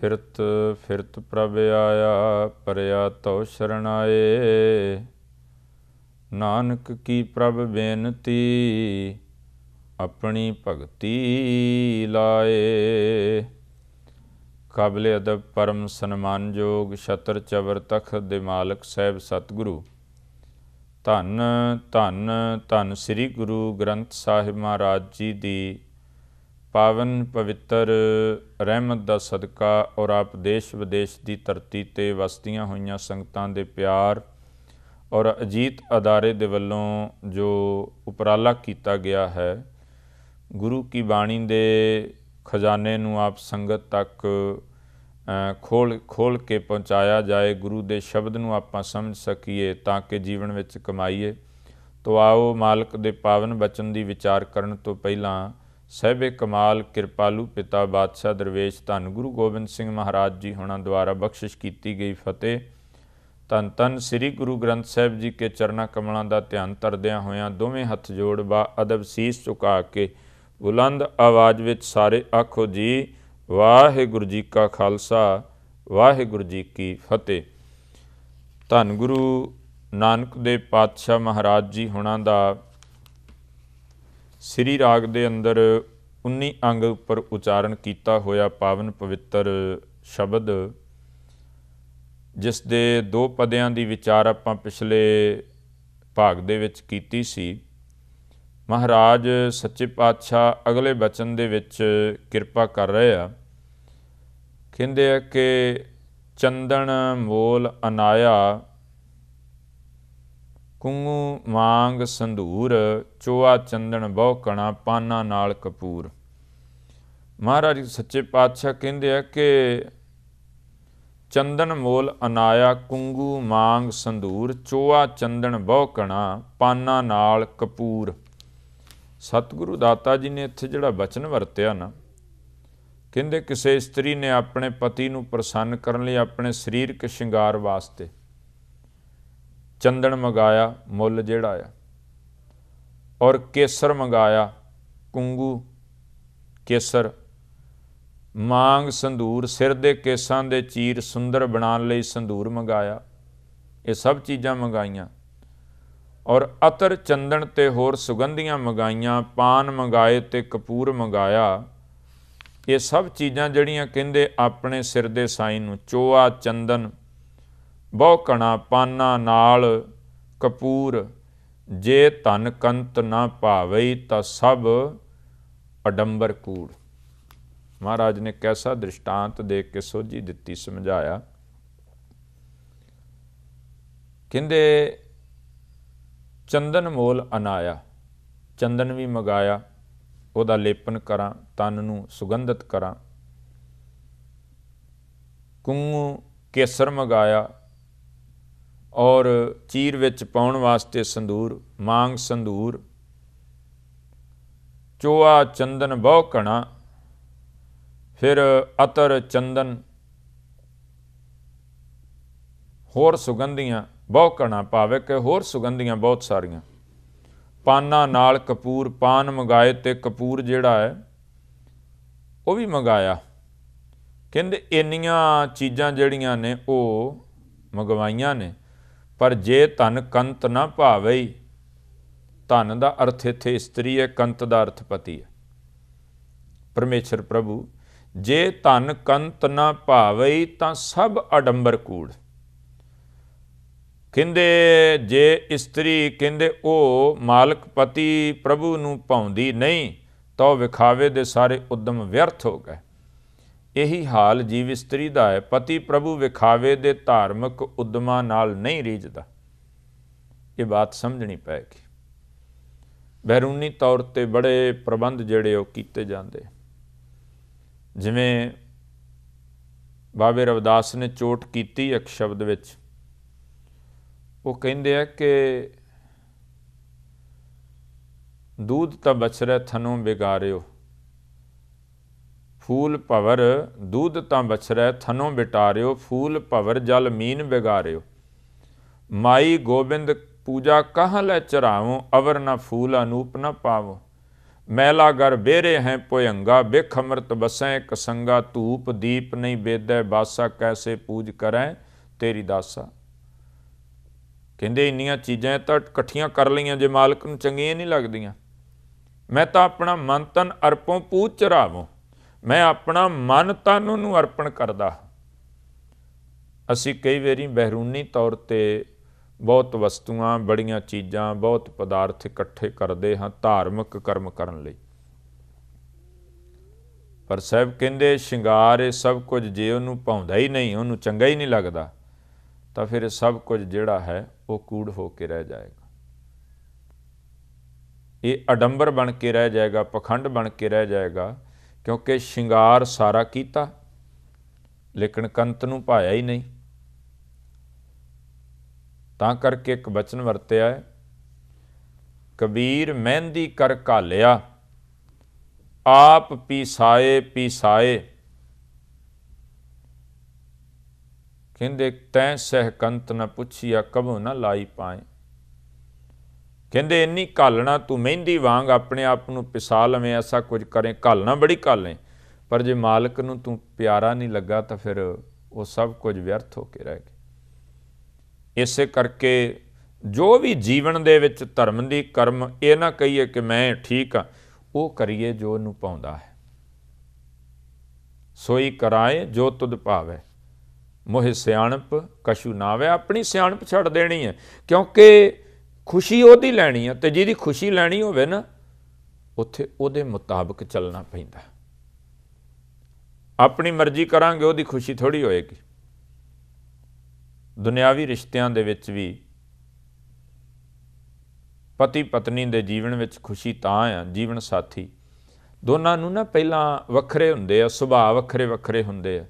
ਫਿਰਤ ਫਿਰਤ ਪ੍ਰਭ ਆਇਆ ਪਰਿਆ ਤਉ ਸ਼ਰਣਾਏ ਨਾਨਕ ਕੀ ਪ੍ਰਭ ਬੇਨਤੀ ਆਪਣੀ ਭਗਤੀ ਲਾਏ ਕਾਬਲੇ ਅਦਬ ਪਰਮ ਸਨਮਾਨਯੋਗ ਛਤਰ ਚਵਰ ਤਖ ਦੇ ਮਾਲਕ ਸਾਹਿਬ ਸਤਿਗੁਰੂ ਧੰਨ ਧੰਨ ਧੰਨ ਸ੍ਰੀ ਗੁਰੂ ਗ੍ਰੰਥ ਸਾਹਿਬ ਮਹਾਰਾਜ ਜੀ ਦੀ ਪਾਵਨ ਪਵਿੱਤਰ ਰਹਿਮਤ ਦਾ ਸਦਕਾ ਔਰ ਆਪ ਦੇਸ਼ ਵਿਦੇਸ਼ ਦੀ ਧਰਤੀ ਤੇ ਵਸਦੀਆਂ ਹੋਈਆਂ ਸੰਗਤਾਂ ਦੇ ਪਿਆਰ ਔਰ ਅਜੀਤ ਅਦਾਰੇ ਦੇ ਵੱਲੋਂ ਜੋ ਉਪਰਾਲਾ ਕੀਤਾ ਗਿਆ ਹੈ ਗੁਰੂ ਕੀ ਬਾਣੀ ਦੇ ਖਜ਼ਾਨੇ ਨੂੰ ਆਪ ਸੰਗਤ ਤੱਕ ਖੋਲ ਖੋਲ ਕੇ ਪਹੁੰਚਾਇਆ ਜਾਏ ਗੁਰੂ ਦੇ ਸ਼ਬਦ ਨੂੰ ਆਪਾਂ ਸਮਝ ਸਕੀਏ ਤਾਂ ਕਿ ਜੀਵਨ ਵਿੱਚ ਕਮਾਈਏ ਤੋ ਆਓ ਮਾਲਕ ਦੇ ਪਾਵਨ ਬਚਨ ਦੀ ਵਿਚਾਰ ਕਰਨ ਤੋਂ ਪਹਿਲਾਂ ਸਹਿਬੇ ਕਮਾਲ ਕਿਰਪਾਲੂ ਪਿਤਾ ਬਾਦਸ਼ਾਹ ਦਰਵੇਸ਼ ਧੰਨ ਗੁਰੂ ਗੋਬਿੰਦ ਸਿੰਘ ਮਹਾਰਾਜ ਜੀ ਹੁਣਾਂ ਦੁਆਰਾ ਬਖਸ਼ਿਸ਼ ਕੀਤੀ ਗਈ ਫਤਿਹ ਤਨ ਤਨ ਸ੍ਰੀ ਗੁਰੂ ਗ੍ਰੰਥ ਸਾਹਿਬ ਜੀ ਕੇ ਚਰਨਾ ਕਮਲਾਂ ਦਾ ਧਿਆਨ ਤਰਦਿਆਂ ਹੋਇਆਂ ਦੋਵੇਂ ਹੱਥ ਜੋੜ ਬਾ ਅਦਬ ਸੀਸ ਝੁਕਾ ਕੇ ਬੁਲੰਦ ਆਵਾਜ਼ ਵਿੱਚ ਸਾਰੇ ਆਖੋ ਜੀ ਵਾਹਿਗੁਰੂ ਜੀ ਕਾ ਖਾਲਸਾ ਵਾਹਿਗੁਰੂ ਜੀ ਕੀ ਫਤਿਹ ਧੰਨ ਗੁਰੂ ਨਾਨਕ ਦੇ ਪਾਤਸ਼ਾਹ ਮਹਾਰਾਜ ਜੀ ਹੁਣਾਂ ਦਾ ਸ੍ਰੀ ਰਾਗ ਦੇ ਅੰਦਰ 19 ਅੰਗ ਉੱਪਰ ਉਚਾਰਨ ਕੀਤਾ ਹੋਇਆ ਪਾਵਨ ਪਵਿੱਤਰ ਸ਼ਬਦ ਜਿਸ ਦੇ ਦੋ ਪਦਿਆਂ ਦੀ ਵਿਚਾਰ ਆਪਾਂ ਪਿਛਲੇ ਭਾਗ ਦੇ ਵਿੱਚ ਕੀਤੀ ਸੀ ਮਹਾਰਾਜ ਸੱਚੇ ਪਾਤਸ਼ਾਹ ਅਗਲੇ ਬਚਨ ਦੇ ਵਿੱਚ ਕਿਰਪਾ ਕਰ ਰਹੇ ਆ ਕਹਿੰਦੇ ਆ ਕਿ ਚੰਦਨ ਮੋਲ ਅਨਾਇਆ ਕੁੰਗੂ ਮਾਂਗ ਸੰਧੂਰ ਚੋਆ ਚੰਦਨ ਬਹੁ ਕਣਾ ਪਾਨਾ ਨਾਲ ਕਪੂਰ ਮਹਾਰਾਜ ਸੱਚੇ ਪਾਤਸ਼ਾਹ ਕਹਿੰਦੇ ਆ ਕਿ ਚੰਦਨ ਮੋਲ ਅਨਾਇਆ ਕੁੰਗੂ ਮਾਂਗ ਸੰਧੂਰ ਚੋਆ ਚੰਦਨ ਬਹੁ ਕਣਾ ਪਾਨਾ ਨਾਲ ਕਪੂਰ ਸਤਿਗੁਰੂ ਦਾਤਾ ਜੀ ਨੇ ਇੱਥੇ ਜਿਹੜਾ ਬਚਨ ਵਰਤਿਆ ਨਾ ਕਹਿੰਦੇ ਕਿਸੇ ਇਸਤਰੀ ਨੇ ਆਪਣੇ ਪਤੀ ਨੂੰ ਪ੍ਰਸੰਨ ਕਰਨ ਲਈ ਆਪਣੇ ਸਰੀਰਕ ਸ਼ਿੰਗਾਰ ਵਾਸਤੇ ਚੰਦਨ ਮੰਗਾਇਆ ਮੁੱਲ ਜਿਹੜਾ ਆ ਔਰ ਕੇਸਰ ਮੰਗਾਇਆ ਕੁੰਗੂ ਕੇਸਰ ਮੰਗ ਸੰਧੂਰ ਸਿਰ ਦੇ ਕੇਸਾਂ ਦੇ ਚੀਰ ਸੁੰਦਰ ਬਣਾਉਣ ਲਈ ਸੰਧੂਰ ਮੰਗਾਇਆ ਇਹ ਸਭ ਚੀਜ਼ਾਂ ਮੰਗਾਈਆਂ ਔਰ ਅਤਰ ਚੰਦਨ ਤੇ ਹੋਰ ਸੁਗੰਧੀਆਂ ਮੰਗਾਈਆਂ ਪਾਨ ਮੰਗਾਏ ਤੇ ਕਪੂਰ ਮੰਗਾਇਆ ਇਹ ਸਭ ਚੀਜ਼ਾਂ ਜਿਹੜੀਆਂ ਕਹਿੰਦੇ ਆਪਣੇ ਸਿਰ ਦੇ ਸਾਈਂ ਨੂੰ ਚੋਆ ਚੰਦਨ ਬਹੁ ਕਣਾ ਪਾਨਾ ਨਾਲ ਕਪੂਰ ਜੇ ਧਨ ਕੰਤ ਨਾ ਭਾਵੇ ਤਾਂ ਸਭ ਅਡੰਬਰ ਕੂੜ ਮਹਾਰਾਜ ਨੇ ਕੈਸਾ ਦ੍ਰਿਸ਼ਟਾਂਤ ਦੇ ਕੇ ਸੋਝੀ ਦਿੱਤੀ ਸਮਝਾਇਆ ਕਿੰਦੇ ਚੰਦਨ ਮੋਲ ਅਨਾਇਆ ਚੰਦਨ ਵੀ ਮਗਾਇਆ ਉਹਦਾ ਲੇਪਨ ਕਰਾਂ ਤਨ ਨੂੰ ਸੁਗੰਧਿਤ ਕਰਾਂ ਕੁੰਗੂ ਕੇਸਰ ਮਗਾਇਆ ਔਰ ਚੀਰ ਵਿੱਚ ਪਾਉਣ ਵਾਸਤੇ ਸੰਦੂਰ ਮਾਂਗ ਸੰਦੂਰ ਚੋਆ ਚੰਦਨ ਬਹੁ ਕਣਾ ਫਿਰ ਅਤਰ ਚੰਦਨ ਹੋਰ ਸੁਗੰਧੀਆਂ ਬਹੁ ਕਣਾ ਪਾਵੇ ਕਿ ਹੋਰ ਸੁਗੰਧੀਆਂ ਬਹੁਤ ਸਾਰੀਆਂ ਪਾਨਾ ਨਾਲ ਕਪੂਰ ਪਾਨ ਮੰਗਾਏ ਤੇ ਕਪੂਰ ਜਿਹੜਾ ਹੈ ਉਹ ਵੀ ਮੰਗਾਇਆ ਕਹਿੰਦੇ ਇੰਨੀਆਂ ਚੀਜ਼ਾਂ ਜਿਹੜੀਆਂ ਨੇ ਉਹ ਮੰਗਵਾਈਆਂ ਨੇ ਪਰ ਜੇ ਧਨ ਕੰਤ ਨਾ ਭਾਵੇਈ ਧਨ ਦਾ ਅਰਥ ਇੱਥੇ ਇਸਤਰੀ ਹੈ ਕੰਤ ਦਾ ਅਰਥ ਪਤੀ ਹੈ ਪਰਮੇਸ਼ਰ ਪ੍ਰਭੂ ਜੇ ਧਨ ਕੰਤ ਨਾ ਭਾਵੇਈ ਤਾਂ ਸਭ ਅਡੰਬਰ ਕੂੜ ਕਹਿੰਦੇ ਜੇ ਇਸਤਰੀ ਕਹਿੰਦੇ ਉਹ ਮਾਲਕ ਪਤੀ ਪ੍ਰਭੂ ਨੂੰ ਪਾਉਂਦੀ ਨਹੀਂ ਤਾਂ ਵਿਖਾਵੇ ਦੇ ਸਾਰੇ ਉਦਮ ਵਿਅਰਥ ਹੋ ਗਏ ਇਹੀ ਹਾਲ ਜੀਵ ਇਸਤਰੀ ਦਾ ਹੈ ਪਤੀ ਪ੍ਰਭੂ ਵਿਖਾਵੇ ਦੇ ਧਾਰਮਿਕ ਉਦਮਾਂ ਨਾਲ ਨਹੀਂ ਰੀਝਦਾ ਇਹ ਬਾਤ ਸਮਝਣੀ ਪੈਗੀ ਬੈਰੂਨੀ ਤੌਰ ਤੇ ਬੜੇ ਪ੍ਰਬੰਧ ਜਿਹੜੇ ਉਹ ਕੀਤੇ ਜਾਂਦੇ ਜਿਵੇਂ ਬਾਬੇ ਰਵਦਾਸ ਨੇ ਚੋਟ ਕੀਤੀ ਇੱਕ ਸ਼ਬਦ ਵਿੱਚ ਉਹ ਕਹਿੰਦੇ ਆ ਕਿ ਦੂਧ ਤਾਂ ਬਚ ਰਿਹਾ ਥਨੋਂ ਬਿਗਾਰਿਓ ਫੂਲ ਭਵਰ ਦੁੱਧ ਤਾਂ ਬਛਰੈ ਥਨੋਂ ਬਿਟਾਰਿਓ ਫੂਲ ਭਵਰ ਜਲ ਮੀਨ ਬਿਗਾਰਿਓ ਮਾਈ ਗੋਬਿੰਦ ਪੂਜਾ ਕਹਾਂ ਲੈ ਚਰਾਵੋ ਅਵਰ ਨਾ ਫੂਲ ਅਨੂਪ ਨਾ ਪਾਵੋ ਮੈਲਾ ਘਰ ਬੇਰੇ ਹੈ ਪੋਯੰਗਾ ਬਿਖ ਅਮਰਤ ਬਸੈ ਕਸੰਗਾ ਧੂਪ ਦੀਪ ਨਹੀਂ ਬੇਦੈ ਬਾਸਾ ਕੈਸੇ ਪੂਜ ਕਰੈ ਤੇਰੀ ਦਾਸਾ ਕਹਿੰਦੇ ਇੰਨੀਆਂ ਚੀਜ਼ਾਂ ਤਾਂ ਇਕੱਠੀਆਂ ਕਰ ਲਈਆਂ ਜੇ ਮਾਲਕ ਨੂੰ ਚੰਗੀਆਂ ਨਹੀਂ ਲੱਗਦੀਆਂ ਮੈਂ ਤਾਂ ਆਪਣਾ ਮਨ ਤਨ ਅਰਪੋਂ ਪੂਜ ਚਰਾਵਾਂ ਮੈਂ ਆਪਣਾ ਮਨ ਤਨ ਨੂੰ ਅਰਪਣ ਕਰਦਾ ਅਸੀਂ ਕਈ ਵਾਰੀ ਬਹਿਰੂਨੀ ਤੌਰ ਤੇ ਬਹੁਤ ਵਸਤੂਆਂ ਬੜੀਆਂ ਚੀਜ਼ਾਂ ਬਹੁਤ ਪਦਾਰਥ ਇਕੱਠੇ ਕਰਦੇ ਹਾਂ ਧਾਰਮਿਕ ਕਰਮ ਕਰਨ ਲਈ ਪਰ ਸਭ ਕਹਿੰਦੇ ਸ਼ਿੰਗਾਰ ਇਹ ਸਭ ਕੁਝ ਜੇ ਉਹਨੂੰ ਪਾਉਂਦਾ ਹੀ ਨਹੀਂ ਉਹਨੂੰ ਚੰਗਾ ਹੀ ਨਹੀਂ ਲੱਗਦਾ ਤਾਂ ਫਿਰ ਸਭ ਕੁਝ ਜਿਹੜਾ ਹੈ ਉਹ ਕੂੜ ਹੋ ਕੇ ਰਹਿ ਜਾਏਗਾ ਇਹ ਅਡੰਬਰ ਬਣ ਕੇ ਰਹਿ ਜਾਏਗਾ ਪਖੰਡ ਬਣ ਕੇ ਰਹਿ ਜਾਏਗਾ ਕਿਉਂਕਿ ਸ਼ਿੰਗਾਰ ਸਾਰਾ ਕੀਤਾ ਲੇਕਿਨ ਕੰਤ ਨੂੰ ਪਾਇਆ ਹੀ ਨਹੀਂ ਤਾਂ ਕਰਕੇ ਇੱਕ ਬਚਨ ਵਰਤਿਆ ਹੈ ਕਬੀਰ ਮਹਿੰਦੀ ਕਰ ਕਾਲਿਆ ਆਪ ਪੀਸਾਏ ਪੀਸਾਏ ਕਹਿੰਦੇ ਤੈ ਕੰਤ ਨ ਪੁੱਛਿਆ ਕਬੋ ਨ ਲਾਈ ਪਾਏ ਕਹਿੰਦੇ ਇੰਨੀ ਘਾਲਣਾ ਤੂੰ ਮਹਿੰਦੀ ਵਾਂਗ ਆਪਣੇ ਆਪ ਨੂੰ ਪਿਸਾ ਲਵੇਂ ਐਸਾ ਕੁਝ ਕਰੇ ਘਾਲਣਾ ਬੜੀ ਘਾਲੇ ਪਰ ਜੇ ਮਾਲਕ ਨੂੰ ਤੂੰ ਪਿਆਰਾ ਨਹੀਂ ਲੱਗਾ ਤਾਂ ਫਿਰ ਉਹ ਸਭ ਕੁਝ ਵਿਅਰਥ ਹੋ ਕੇ ਰਹਿ ਗਿਆ ਇਸੇ ਕਰਕੇ ਜੋ ਵੀ ਜੀਵਨ ਦੇ ਵਿੱਚ ਧਰਮ ਦੀ ਕਰਮ ਇਹ ਨਾ ਕਹੀਏ ਕਿ ਮੈਂ ਠੀਕ ਆ ਉਹ ਕਰੀਏ ਜੋ ਨੂੰ ਪਾਉਂਦਾ ਹੈ ਸੋਈ ਕਰਾਏ ਜੋ ਤੁਦ ਭਾਵੇ ਮੋਹ ਸਿਆਣਪ ਕਸ਼ੂ ਨਾਵੇ ਆਪਣੀ ਸਿਆਣਪ ਛੱਡ ਦੇਣੀ ਹੈ ਕਿਉਂਕਿ ਖੁਸ਼ੀ ਉਹਦੀ ਲੈਣੀ ਆ ਤੇ ਜਿਹਦੀ ਖੁਸ਼ੀ ਲੈਣੀ ਹੋਵੇ ਨਾ ਉੱਥੇ ਉਹਦੇ ਮੁਤਾਬਕ ਚੱਲਣਾ ਪੈਂਦਾ ਆਪਣੀ ਮਰਜ਼ੀ ਕਰਾਂਗੇ ਉਹਦੀ ਖੁਸ਼ੀ ਥੋੜੀ ਹੋਏਗੀ ਦੁਨਿਆਵੀ ਰਿਸ਼ਤਿਆਂ ਦੇ ਵਿੱਚ ਵੀ ਪਤੀ ਪਤਨੀ ਦੇ ਜੀਵਨ ਵਿੱਚ ਖੁਸ਼ੀ ਤਾਂ ਆ ਜੀਵਨ ਸਾਥੀ ਦੋਨਾਂ ਨੂੰ ਨਾ ਪਹਿਲਾਂ ਵੱਖਰੇ ਹੁੰਦੇ ਆ ਸੁਭਾਅ ਵੱਖਰੇ ਵੱਖਰੇ ਹੁੰਦੇ ਆ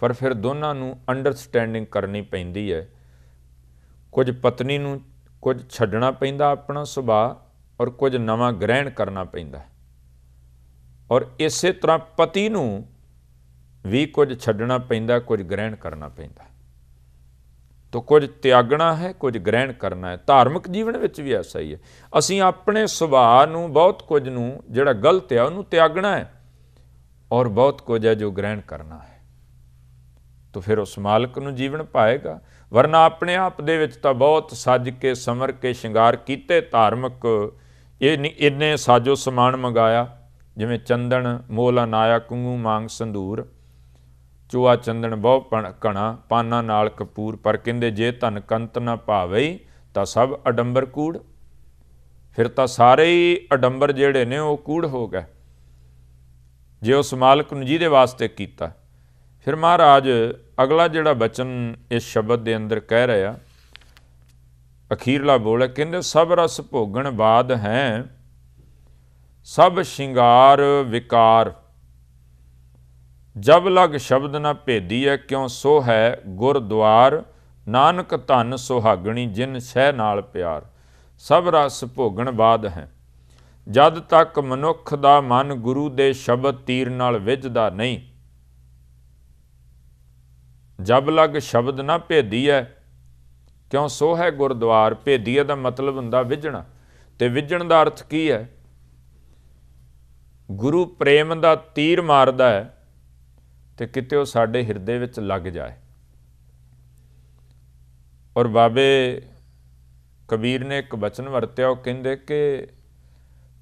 ਪਰ ਫਿਰ ਦੋਨਾਂ ਨੂੰ ਅੰਡਰਸਟੈਂਡਿੰਗ ਕਰਨੀ ਪੈਂਦੀ ਹੈ ਕੁਝ ਪਤਨੀ ਨੂੰ ਕੁਝ ਛੱਡਣਾ ਪੈਂਦਾ ਆਪਣਾ ਸੁਭਾਅ ਔਰ ਕੁਝ ਨਵਾਂ ਗ੍ਰਹਿਣ ਕਰਨਾ ਪੈਂਦਾ ਔਰ ਇਸੇ ਤਰ੍ਹਾਂ ਪਤੀ ਨੂੰ ਵੀ ਕੁਝ ਛੱਡਣਾ ਪੈਂਦਾ ਕੁਝ ਗ੍ਰਹਿਣ ਕਰਨਾ ਪੈਂਦਾ ਤੋ ਕੁਝ ਤਿਆਗਣਾ ਹੈ ਕੁਝ ਗ੍ਰਹਿਣ ਕਰਨਾ ਹੈ ਧਾਰਮਿਕ ਜੀਵਨ ਵਿੱਚ ਵੀ ਐਸਾ ਹੀ ਹੈ ਅਸੀਂ ਆਪਣੇ ਸੁਭਾਅ ਨੂੰ ਬਹੁਤ ਕੁਝ ਨੂੰ ਜਿਹੜਾ ਗਲਤ ਹੈ ਉਹਨੂੰ ਤਿਆਗਣਾ ਹੈ ਔਰ ਬਹੁਤ ਕੁਝ ਹੈ ਜੋ ਗ੍ਰਹਿਣ ਕਰਨਾ ਹੈ ਤਾਂ ਫਿਰ ਉਸ ਮਾਲਕ ਨੂੰ ਜੀਵਨ ਪਾਏਗਾ ਵਰਨਾ ਆਪਣੇ ਆਪ ਦੇ ਵਿੱਚ ਤਾਂ ਬਹੁਤ ਸੱਜ ਕੇ ਸਮਰ ਕੇ ਸ਼ਿੰਗਾਰ ਕੀਤੇ ਧਾਰਮਿਕ ਇਹ ਇੰਨੇ ਸਾਜੋ ਸਮਾਨ ਮੰਗਾਇਆ ਜਿਵੇਂ ਚੰਦਨ ਮੋਲਾ ਨਾਇਕ ਕੁੰਗੂ ਮੰਗ ਸੰਧੂਰ ਚੋਆ ਚੰਦਨ ਬਹੁ ਕਣਾ ਪਾਨਾ ਨਾਲ ਕਪੂਰ ਪਰ ਕਹਿੰਦੇ ਜੇ ਧਨ ਕੰਤ ਨਾ ਭਾਵੇ ਤਾਂ ਸਭ ਅਡੰਬਰ ਕੂੜ ਫਿਰ ਤਾਂ ਸਾਰੇ ਹੀ ਅਡੰਬਰ ਜਿਹੜੇ ਨੇ ਉਹ ਕੂੜ ਹੋ ਗਏ ਜੇ ਉਸ ਮਾਲਕ ਨੂੰ ਜਿਹਦੇ ਵਾਸਤੇ ਕੀਤਾ ਫਿਰ ਮਹਾਰਾਜ ਅਗਲਾ ਜਿਹੜਾ ਬਚਨ ਇਸ ਸ਼ਬਦ ਦੇ ਅੰਦਰ ਕਹਿ ਰਿਹਾ ਅਖੀਰਲਾ ਬੋਲ ਹੈ ਕਹਿੰਦੇ ਸਭ ਰਸ ਭੋਗਣ ਬਾਦ ਹੈ ਸਭ ਸ਼ਿੰਗਾਰ ਵਿਕਾਰ ਜਬ ਲਗ ਸ਼ਬਦ ਨਾ ਭੇਦੀ ਹੈ ਕਿਉ ਸੋ ਹੈ ਗੁਰਦੁਆਰ ਨਾਨਕ ਧਨ ਸੁਹਾਗਣੀ ਜਿਨ ਸਹਿ ਨਾਲ ਪਿਆਰ ਸਭ ਰਸ ਭੋਗਣ ਬਾਦ ਹੈ ਜਦ ਤੱਕ ਮਨੁੱਖ ਦਾ ਮਨ ਗੁਰੂ ਦੇ ਸ਼ਬਦ ਤੀਰ ਨਾਲ ਵਿਜਦਾ ਨਹੀਂ ਜਬ ਲਗ ਸ਼ਬਦ ਨਾ ਭੇਦੀ ਐ ਕਿਉਂ ਸੋ ਹੈ ਗੁਰਦੁਆਰ ਭੇਦੀ ਦਾ ਮਤਲਬ ਹੁੰਦਾ ਵਿਝਣਾ ਤੇ ਵਿਝਣ ਦਾ ਅਰਥ ਕੀ ਹੈ ਗੁਰੂ ਪ੍ਰੇਮ ਦਾ ਤੀਰ ਮਾਰਦਾ ਹੈ ਤੇ ਕਿਤੇ ਉਹ ਸਾਡੇ ਹਿਰਦੇ ਵਿੱਚ ਲੱਗ ਜਾਏ ਔਰ ਬਾਬੇ ਕਬੀਰ ਨੇ ਇੱਕ ਬਚਨ ਵਰਤਿਆ ਉਹ ਕਹਿੰਦੇ ਕਿ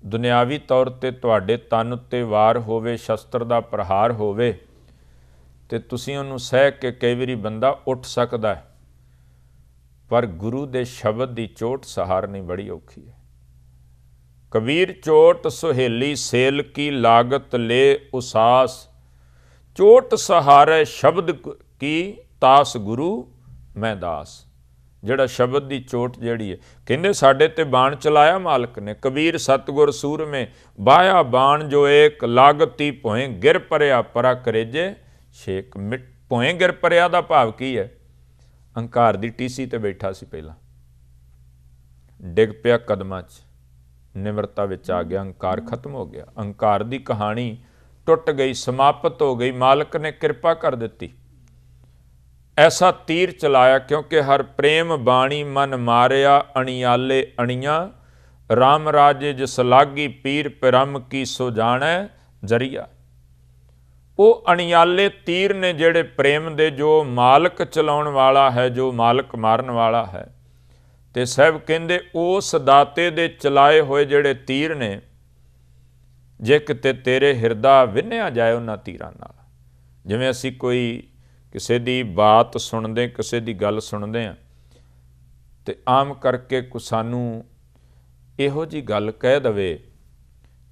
ਦੁਨਿਆਵੀ ਤੌਰ ਤੇ ਤੁਹਾਡੇ ਤਨ ਉੱਤੇ ਵਾਰ ਹੋਵੇ ਸ਼ਸਤਰ ਦਾ ਪ੍ਰਹਾਰ ਹੋਵੇ ਤੇ ਤੁਸੀਂ ਉਹਨੂੰ ਸਹਿ ਕੇ ਕਈ ਵਾਰੀ ਬੰਦਾ ਉੱਠ ਸਕਦਾ ਹੈ ਪਰ ਗੁਰੂ ਦੇ ਸ਼ਬਦ ਦੀ ਚੋਟ ਸਹਾਰਨੀ ਬੜੀ ਔਖੀ ਹੈ ਕਬੀਰ ਚੋਟ ਸੁਹੇਲੀ ਸੇਲ ਕੀ ਲਾਗਤ ਲੈ ਉਸਾਸ ਚੋਟ ਸਹਾਰੇ ਸ਼ਬਦ ਕੀ ਤਾਸ ਗੁਰੂ ਮੈਂ ਦਾਸ ਜਿਹੜਾ ਸ਼ਬਦ ਦੀ ਚੋਟ ਜਿਹੜੀ ਹੈ ਕਹਿੰਦੇ ਸਾਡੇ ਤੇ ਬਾਣ ਚਲਾਇਆ ਮਾਲਕ ਨੇ ਕਬੀਰ ਸਤਗੁਰ ਸੂਰਮੇ ਬਾਇਆ ਬਾਣ ਜੋ ਏਕ ਲਾਗਤੀ ਭੋਏ ਗਿਰ ਪਰਿਆ ਪਰਾ ਕਰੇਜੇ ਛੇਕ ਮਿਟ ਪੋਏ ਗਿਰ ਪਰਿਆ ਦਾ ਭਾਵ ਕੀ ਹੈ ਹੰਕਾਰ ਦੀ ਟੀਸੀ ਤੇ ਬੈਠਾ ਸੀ ਪਹਿਲਾਂ ਡਿੱਗ ਪਿਆ ਕਦਮਾਂ 'ਚ ਨਿਮਰਤਾ ਵਿੱਚ ਆ ਗਿਆ ਹੰਕਾਰ ਖਤਮ ਹੋ ਗਿਆ ਹੰਕਾਰ ਦੀ ਕਹਾਣੀ ਟੁੱਟ ਗਈ ਸਮਾਪਤ ਹੋ ਗਈ ਮਾਲਕ ਨੇ ਕਿਰਪਾ ਕਰ ਦਿੱਤੀ ਐਸਾ ਤੀਰ ਚਲਾਇਆ ਕਿਉਂਕਿ ਹਰ ਪ੍ਰੇਮ ਬਾਣੀ ਮਨ ਮਾਰਿਆ ਅਣਿਆਲੇ ਅਣੀਆਂ RAM ਰਾਜੇ ਜਿਸ ਲਾਗੀ ਪੀਰ ਪਰਮ ਕੀ ਸੋ ਜਾਣੈ ਜਰੀਆ ਉਹ ਅਣਿਆਲੇ ਤੀਰ ਨੇ ਜਿਹੜੇ ਪ੍ਰੇਮ ਦੇ ਜੋ ਮਾਲਕ ਚਲਾਉਣ ਵਾਲਾ ਹੈ ਜੋ ਮਾਲਕ ਮਾਰਨ ਵਾਲਾ ਹੈ ਤੇ ਸਹਿਬ ਕਹਿੰਦੇ ਉਸ ਦਾਤੇ ਦੇ ਚਲਾਏ ਹੋਏ ਜਿਹੜੇ ਤੀਰ ਨੇ ਜੇ ਕਿਤੇ ਤੇਰੇ ਹਿਰਦਾ ਵਿੰਨਿਆ ਜਾਏ ਉਹਨਾਂ ਤੀਰਾਂ ਨਾਲ ਜਿਵੇਂ ਅਸੀਂ ਕੋਈ ਕਿਸੇ ਦੀ ਬਾਤ ਸੁਣਦੇ ਕਿਸੇ ਦੀ ਗੱਲ ਸੁਣਦੇ ਆ ਤੇ ਆਮ ਕਰਕੇ ਕੋ ਸਾਨੂੰ ਇਹੋ ਜੀ ਗੱਲ ਕਹਿ ਦਵੇ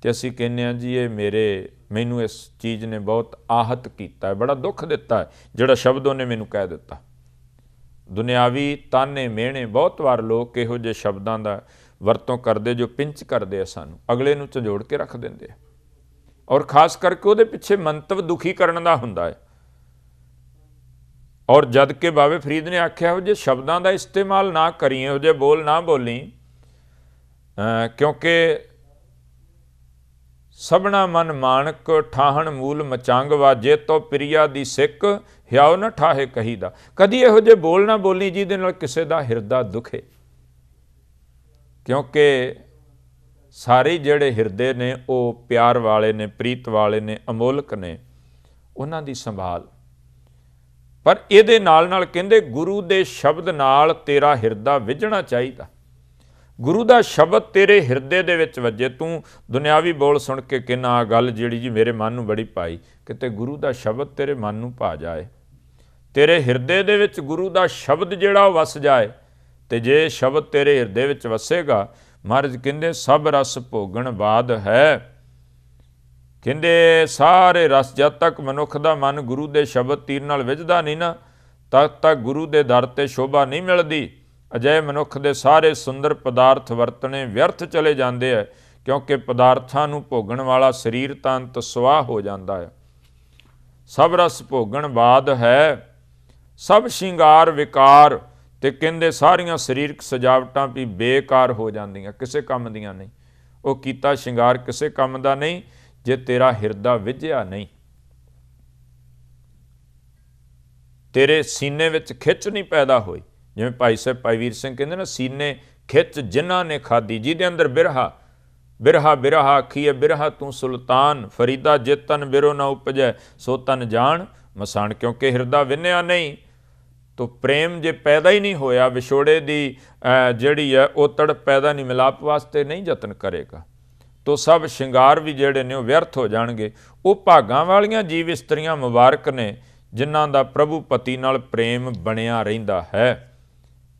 ਤੇ ਅਸੀਂ ਕਹਿੰਨੇ ਆ ਜੀ ਇਹ ਮੇਰੇ ਮੈਨੂੰ ਇਸ ਚੀਜ਼ ਨੇ ਬਹੁਤ ਆਹਤ ਕੀਤਾ ਹੈ ਬੜਾ ਦੁੱਖ ਦਿੱਤਾ ਹੈ ਜਿਹੜਾ ਸ਼ਬਦ ਉਹਨੇ ਮੈਨੂੰ ਕਹਿ ਦਿੱਤਾ ਦੁਨਿਆਵੀ ਤਾਨੇ ਮਿਹਣੇ ਬਹੁਤ ਵਾਰ ਲੋਕ ਇਹੋ ਜਿਹੇ ਸ਼ਬਦਾਂ ਦਾ ਵਰਤੋਂ ਕਰਦੇ ਜੋ ਪਿੰਚ ਕਰਦੇ ਆ ਸਾਨੂੰ ਅਗਲੇ ਨੂੰ ਝੰਜੋੜ ਕੇ ਰੱਖ ਦਿੰਦੇ ਆ ਔਰ ਖਾਸ ਕਰਕੇ ਉਹਦੇ ਪਿੱਛੇ ਮੰਤਵ ਦੁਖੀ ਕਰਨ ਦਾ ਹੁੰਦਾ ਹੈ ਔਰ ਜਦ ਕੇ ਬਾਵੇ ਫਰੀਦ ਨੇ ਆਖਿਆ ਉਹ ਜੇ ਸ਼ਬਦਾਂ ਦਾ ਇਸਤੇਮਾਲ ਨਾ ਕਰੀਏ ਉਹ ਜੇ ਬੋਲ ਨਾ ਬੋਲੀ ਕਿਉਂਕਿ ਸਭਨਾ ਮਨ ਮਾਨਕ ਠਾਹਣ ਮੂਲ ਮਚੰਗ ਵਾਜੇ ਤੋ ਪ੍ਰਿਆ ਦੀ ਸਿੱਕ ਹਿਆਉ ਨ ਠਾਹੇ ਕਹੀਦਾ ਕਦੀ ਇਹੋ ਜੇ ਬੋਲ ਨਾ ਬੋਲੀ ਜਿਹਦੇ ਨਾਲ ਕਿਸੇ ਦਾ ਹਿਰਦਾ ਦੁਖੇ ਕਿਉਂਕਿ ਸਾਰੇ ਜਿਹੜੇ ਹਿਰਦੇ ਨੇ ਉਹ ਪਿਆਰ ਵਾਲੇ ਨੇ ਪ੍ਰੀਤ ਵਾਲੇ ਨੇ ਅਮੋਲਕ ਨੇ ਉਹਨਾਂ ਦੀ ਸੰਭਾਲ ਪਰ ਇਹਦੇ ਨਾਲ ਨਾਲ ਕਹਿੰਦੇ ਗੁਰੂ ਦੇ ਸ਼ਬਦ ਨਾਲ ਤੇਰਾ ਹਿਰਦਾ ਵਿਝਣਾ ਚਾਹੀਦਾ ਗੁਰੂ ਦਾ ਸ਼ਬਦ ਤੇਰੇ ਹਿਰਦੇ ਦੇ ਵਿੱਚ ਵੱਜੇ ਤੂੰ ਦੁਨਿਆਵੀ ਬੋਲ ਸੁਣ ਕੇ ਕਿੰਨਾ ਗੱਲ ਜਿਹੜੀ ਜੀ ਮੇਰੇ ਮਨ ਨੂੰ ਬੜੀ ਪਾਈ ਕਿਤੇ ਗੁਰੂ ਦਾ ਸ਼ਬਦ ਤੇਰੇ ਮਨ ਨੂੰ ਪਾ ਜਾਏ ਤੇਰੇ ਹਿਰਦੇ ਦੇ ਵਿੱਚ ਗੁਰੂ ਦਾ ਸ਼ਬਦ ਜਿਹੜਾ ਵਸ ਜਾਏ ਤੇ ਜੇ ਸ਼ਬਦ ਤੇਰੇ ਹਿਰਦੇ ਵਿੱਚ ਵਸੇਗਾ ਮਹਾਰਜ ਕਹਿੰਦੇ ਸਭ ਰਸ ਭੋਗਣ ਬਾਦ ਹੈ ਕਹਿੰਦੇ ਸਾਰੇ ਰਸ ਜਦ ਤੱਕ ਮਨੁੱਖ ਦਾ ਮਨ ਗੁਰੂ ਦੇ ਸ਼ਬਦ ਤੀਰ ਨਾਲ ਵਿਝਦਾ ਨਹੀਂ ਨਾ ਤਦ ਤੱਕ ਗੁਰੂ ਦੇ ਦਰ ਤੇ ਸ਼ੋਭਾ ਨਹੀਂ ਮਿਲਦੀ ਅਜੇ ਮਨੁੱਖ ਦੇ ਸਾਰੇ ਸੁੰਦਰ ਪਦਾਰਥ ਵਰਤਣੇ ਵਿਅਰਥ ਚਲੇ ਜਾਂਦੇ ਐ ਕਿਉਂਕਿ ਪਦਾਰਥਾਂ ਨੂੰ ਭੋਗਣ ਵਾਲਾ ਸਰੀਰ ਤਾਂ ਤਸਵਾਹ ਹੋ ਜਾਂਦਾ ਹੈ ਸਭ ਰਸ ਭੋਗਣ ਬਾਦ ਹੈ ਸਭ ਸ਼ਿੰਗਾਰ ਵਿਕਾਰ ਤੇ ਕਹਿੰਦੇ ਸਾਰੀਆਂ ਸਰੀਰਕ ਸਜਾਵਟਾਂ ਵੀ ਬੇਕਾਰ ਹੋ ਜਾਂਦੀਆਂ ਕਿਸੇ ਕੰਮ ਦੀਆਂ ਨਹੀਂ ਉਹ ਕੀਤਾ ਸ਼ਿੰਗਾਰ ਕਿਸੇ ਕੰਮ ਦਾ ਨਹੀਂ ਜੇ ਤੇਰਾ ਹਿਰਦਾ ਵਿਝਿਆ ਨਹੀਂ ਤੇਰੇ ਸੀਨੇ ਵਿੱਚ ਖਿੱਚ ਨਹੀਂ ਪੈਦਾ ਹੋਈ ਜਿਵੇਂ ਭਾਈ ਸਾਹਿਬ ਭਾਈ ਵੀਰ ਸਿੰਘ ਕਹਿੰਦੇ ਨਾ ਸੀਨੇ ਖਿੱਚ ਜਿਨ੍ਹਾਂ ਨੇ ਖਾਦੀ ਜਿਹਦੇ ਅੰਦਰ ਬਿਰਹਾ ਬਿਰਹਾ ਬਿਰਹਾ ਖੀਏ ਬਿਰਹਾ ਤੂੰ ਸੁਲਤਾਨ ਫਰੀਦਾ ਜੇ ਬਿਰੋ ਨਾ ਉਪਜੈ ਸੋ ਤਨ ਜਾਣ ਮਸਾਨ ਕਿਉਂਕਿ ਹਿਰਦਾ ਵਿੰਨਿਆ ਨਹੀਂ ਤੋ ਪ੍ਰੇਮ ਜੇ ਪੈਦਾ ਹੀ ਨਹੀਂ ਹੋਇਆ ਵਿਛੋੜੇ ਦੀ ਜਿਹੜੀ ਹੈ ਉਹ ਤੜ ਪੈਦਾ ਨਹੀਂ ਮਿਲਾਪ ਵਾਸਤੇ ਨਹੀਂ ਯਤਨ ਕਰੇਗਾ ਤੋ ਸਭ ਸ਼ਿੰਗਾਰ ਵੀ ਜਿਹੜੇ ਨੇ ਉਹ ਵਿਅਰਥ ਹੋ ਜਾਣਗੇ ਉਹ ਭਾਗਾ ਵਾਲੀਆਂ ਜੀਵ ਇਸਤਰੀਆਂ ਮੁਬਾਰਕ ਨੇ ਜਿਨ੍ਹਾਂ ਦਾ ਪ੍ਰਭੂ ਪਤੀ ਨਾਲ ਪ੍ਰੇਮ ਬਣਿਆ ਰਹਿੰਦਾ ਹੈ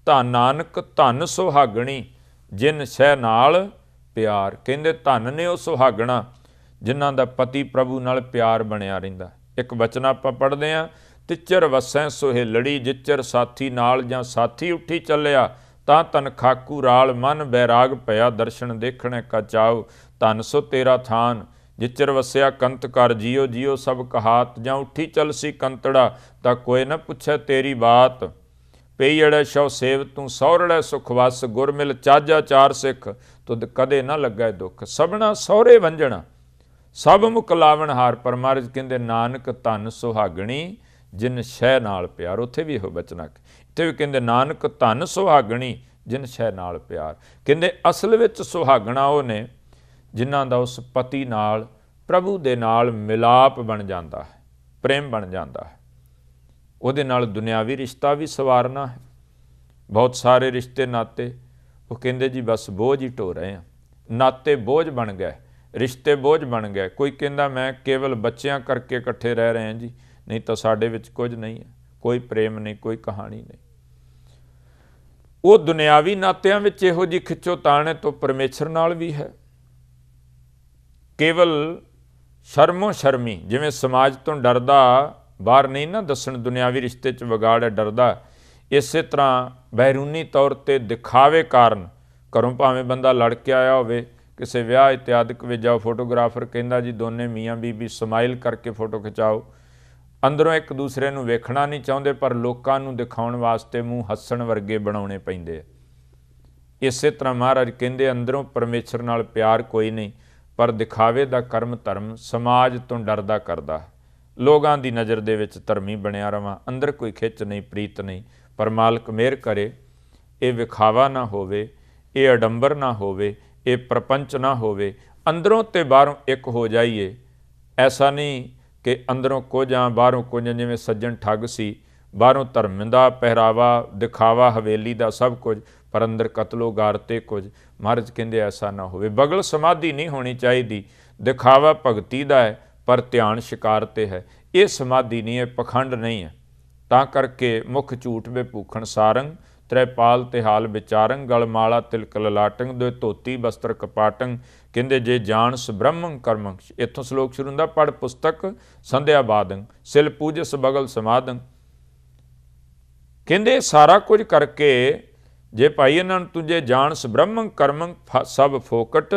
ਤਾਂ ਨਾਨਕ ਧੰ ਸੁਹਾਗਣੀ ਜਿਨ ਸਹਿ ਨਾਲ ਪਿਆਰ ਕਹਿੰਦੇ ਧੰ ਨੇ ਉਹ ਸੁਹਾਗਣਾ ਜਿਨ੍ਹਾਂ ਦਾ ਪਤੀ ਪ੍ਰਭੂ ਨਾਲ ਪਿਆਰ ਬਣਿਆ ਰਹਿੰਦਾ ਇੱਕ ਬਚਨ ਆਪਾਂ ਪੜ੍ਹਦੇ ਆਂ ਤਿਚਰ ਵਸੈ ਲੜੀ ਜਿਚਰ ਸਾਥੀ ਨਾਲ ਜਾਂ ਸਾਥੀ ਉੱਠੀ ਚੱਲਿਆ ਤਾਂ ਤਨ ਖਾਕੂ ਰਾਲ ਮਨ ਬੈਰਾਗ ਭਇਆ ਦਰਸ਼ਨ ਦੇਖਣੇ ਕਾ ਚਾਉ ਤਨ ਸੋ ਤੇਰਾ ਥਾਨ ਜਿਚਰ ਵਸਿਆ ਕੰਤ ਕਰ ਜਿਉ ਜਿਉ ਸਭ ਕਹਾਤ ਜਾਂ ਉੱਠੀ ਚੱਲ ਸੀ ਕੰਤੜਾ ਤਾਂ ਕੋਈ ਨਾ ਪੁੱਛੇ ਤੇਰੀ ਬਾਤ ਪਈੜਾ ਸ਼ੌ ਸੇਵ ਤੂੰ ਸੌਰੜਾ ਸੁਖ ਵਸ ਗੁਰ ਮਿਲ ਚਾਜਾ ਚਾਰ ਸਿੱਖ ਤੁਦ ਕਦੇ ਨਾ ਲੱਗੈ ਦੁੱਖ ਸਭਣਾ ਸੌਰੇ ਵੰਜਣਾ ਸਭ ਮੁਕ ਲਾਵਣ ਹਾਰ ਪਰਮਾਰਜ ਕਹਿੰਦੇ ਨਾਨਕ ਧਨ ਸੁਹਾਗਣੀ ਜਿਨ ਸ਼ੈ ਨਾਲ ਪਿਆਰ ਉਥੇ ਵੀ ਹੋ ਬਚਨਕ ਇੱਥੇ ਵੀ ਕਹਿੰਦੇ ਨਾਨਕ ਧਨ ਸੁਹਾਗਣੀ ਜਿਨ ਸ਼ੈ ਨਾਲ ਪਿਆਰ ਕਹਿੰਦੇ ਅਸਲ ਵਿੱਚ ਸੁਹਾਗਣਾ ਉਹ ਨੇ ਜਿਨ੍ਹਾਂ ਦਾ ਉਸ ਪਤੀ ਨਾਲ ਪ੍ਰਭੂ ਦੇ ਨਾਲ ਮਿਲਾਪ ਬਣ ਜਾਂਦਾ ਹੈ ਪ੍ਰੇਮ ਬਣ ਜਾਂਦਾ ਹੈ ਉਹਦੇ ਨਾਲ ਦੁਨਿਆਵੀ ਰਿਸ਼ਤਾ ਵੀ ਸਵਾਰਨਾ ਹੈ ਬਹੁਤ ਸਾਰੇ ਰਿਸ਼ਤੇ ਨਾਤੇ ਉਹ ਕਹਿੰਦੇ ਜੀ ਬਸ ਬੋਝ ਹੀ ਢੋ ਰਹੇ ਆ ਨਾਤੇ ਬੋਝ ਬਣ ਗਏ ਰਿਸ਼ਤੇ ਬੋਝ ਬਣ ਗਏ ਕੋਈ ਕਹਿੰਦਾ ਮੈਂ ਕੇਵਲ ਬੱਚਿਆਂ ਕਰਕੇ ਇਕੱਠੇ ਰਹਿ ਰਹੇ ਆ ਜੀ ਨਹੀਂ ਤਾਂ ਸਾਡੇ ਵਿੱਚ ਕੁਝ ਨਹੀਂ ਹੈ ਕੋਈ ਪ੍ਰੇਮ ਨਹੀਂ ਕੋਈ ਕਹਾਣੀ ਨਹੀਂ ਉਹ ਦੁਨਿਆਵੀ ਨਾਤਿਆਂ ਵਿੱਚ ਇਹੋ ਜੀ ਖਿੱਚੋ ਤਾਣੇ ਤੋਂ ਪਰਮੇਸ਼ਰ ਨਾਲ ਵੀ ਹੈ ਕੇਵਲ ਸ਼ਰਮੋ ਸ਼ਰਮੀ ਜਿਵੇਂ ਸਮਾਜ ਤੋਂ ਡਰਦਾ ਬਾਹਰ ਨਹੀਂ ਨਾ ਦੱਸਣ ਦੁਨਿਆਵੀ ਰਿਸ਼ਤੇ 'ਚ ਵਿਗਾੜ ਡਰਦਾ ਇਸੇ ਤਰ੍ਹਾਂ ਬਹਿਰੂਨੀ ਤੌਰ ਤੇ ਦਿਖਾਵੇ ਕਾਰਨ ਘਰੋਂ ਭਾਵੇਂ ਬੰਦਾ ਲੜ ਕੇ ਆਇਆ ਹੋਵੇ ਕਿਸੇ ਵਿਆਹ ਇਤਿਆਦਿਕ ਵਿੱਚ ਜਾਓ ਫੋਟੋਗ੍ਰਾਫਰ ਕਹਿੰਦਾ ਜੀ ਦੋਨੇ ਮੀਆਂ ਬੀਬੀ ਸਮਾਈਲ ਕਰਕੇ ਫੋਟੋ ਖਿਚਾਓ ਅੰਦਰੋਂ ਇੱਕ ਦੂਸਰੇ ਨੂੰ ਵੇਖਣਾ ਨਹੀਂ ਚਾਹੁੰਦੇ ਪਰ ਲੋਕਾਂ ਨੂੰ ਦਿਖਾਉਣ ਵਾਸਤੇ ਮੂੰਹ ਹੱਸਣ ਵਰਗੇ ਬਣਾਉਣੇ ਪੈਂਦੇ ਇਸੇ ਤਰ੍ਹਾਂ ਮਹਾਰਾਜ ਕਹਿੰਦੇ ਅੰਦਰੋਂ ਪਰਮੇਸ਼ਰ ਨਾਲ ਪਿਆਰ ਕੋਈ ਨਹੀਂ ਪਰ ਦਿਖਾਵੇ ਦਾ ਕਰਮ ਧਰਮ ਸਮਾਜ ਤੋਂ ਡਰਦਾ ਕਰਦਾ ਲੋਕਾਂ ਦੀ ਨਜ਼ਰ ਦੇ ਵਿੱਚ ਧਰਮੀ ਬਣਿਆ ਰਵਾਂ ਅੰਦਰ ਕੋਈ ਖਿੱਚ ਨਹੀਂ ਪ੍ਰੀਤ ਨਹੀਂ ਪਰ ਮਾਲਕ ਮਿਹਰ ਕਰੇ ਇਹ ਵਿਖਾਵਾ ਨਾ ਹੋਵੇ ਇਹ ਅਡੰਬਰ ਨਾ ਹੋਵੇ ਇਹ ਪ੍ਰਪੰਚ ਨਾ ਹੋਵੇ ਅੰਦਰੋਂ ਤੇ ਬਾਹਰੋਂ ਇੱਕ ਹੋ ਜਾਈਏ ਐਸਾ ਨਹੀਂ ਕਿ ਅੰਦਰੋਂ ਕੋਝਾਂ ਬਾਹਰੋਂ ਕੋਝਾਂ ਜਿਵੇਂ ਸੱਜਣ ਠੱਗ ਸੀ ਬਾਹਰੋਂ ਧਰਮ ਦਾ ਪਹਿਰਾਵਾ ਦਿਖਾਵਾ ਹਵੇਲੀ ਦਾ ਸਭ ਕੁਝ ਪਰ ਅੰਦਰ ਕਤਲੋ ਗਾਰਤੇ ਤੇ ਕੁਝ ਮਹਾਰਜ ਕਹਿੰਦੇ ਐਸਾ ਨਾ ਹੋਵੇ ਬਗਲ ਸਮਾਧੀ ਨਹੀਂ ਹੋਣੀ ਚਾਹੀਦੀ ਦਿਖਾਵਾ ਭਗਤੀ ਦਾ ਹੈ ਪਰ ਧਿਆਨ ਸ਼ਿਕਾਰ ਤੇ ਹੈ ਇਹ ਸਮਾਧੀ ਨਹੀਂ ਹੈ ਪਖੰਡ ਨਹੀਂ ਹੈ ਤਾਂ ਕਰਕੇ ਮੁਖ ਝੂਠ ਵੇ ਭੂਖਣ ਸਾਰੰਗ ਤ੍ਰੈਪਾਲ ਤੇ ਹਾਲ ਵਿਚਾਰੰ ਗਲਮਾਲਾ ਤਿਲਕ ਲਲਾਟੰ ਦੇ ਧੋਤੀ ਬਸਤਰ ਕਪਾਟੰ ਕਹਿੰਦੇ ਜੇ ਜਾਣਸ ਬ੍ਰਹਮੰ ਕਰਮੰ ਇੱਥੋਂ ਸ਼ਲੋਕ ਸ਼ੁਰੂ ਹੁੰਦਾ ਪੜ ਪੁਸਤਕ ਸੰਧਿਆ ਬਾਦੰ ਸਿਲ ਪੂਜਸ ਬਗਲ ਸਮਾਦੰ ਕਹਿੰਦੇ ਸਾਰਾ ਕੁਝ ਕਰਕੇ ਜੇ ਭਾਈ ਇਹਨਾਂ ਨੂੰ ਤੁਝੇ ਜਾਣਸ ਬ੍ਰਹਮੰ ਕਰਮੰ ਸਭ ਫੋਕਟ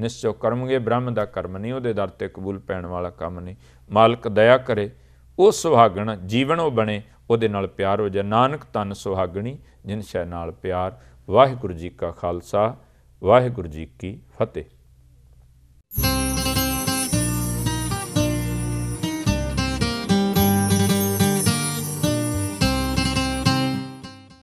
ਨਿਸ਼ਚੋ ਕਰਮਗੇ ਬ੍ਰਹਮ ਦਾ ਕਰਮ ਨਹੀਂ ਉਹਦੇ ਦਰ ਤੇ ਕਬੂਲ ਪੈਣ ਵਾਲਾ ਕੰਮ ਨਹੀਂ ਮਾਲਕ ਦਇਆ ਕਰੇ ਉਹ ਸੁਹਾਗਣ ਜੀਵਨ ਉਹ ਬਣੇ ਉਹਦੇ ਨਾਲ ਪਿਆਰ ਹੋ ਜਾ ਨਾਨਕ ਤਨ ਸੁਹਾਗਣੀ ਜਿਨ ਸ਼ੈ ਨਾਲ ਪਿਆਰ ਵਾਹਿਗੁਰੂ ਜੀ ਕਾ ਖਾਲਸਾ ਵਾਹਿਗੁਰੂ ਜੀ ਕੀ ਫਤਿਹ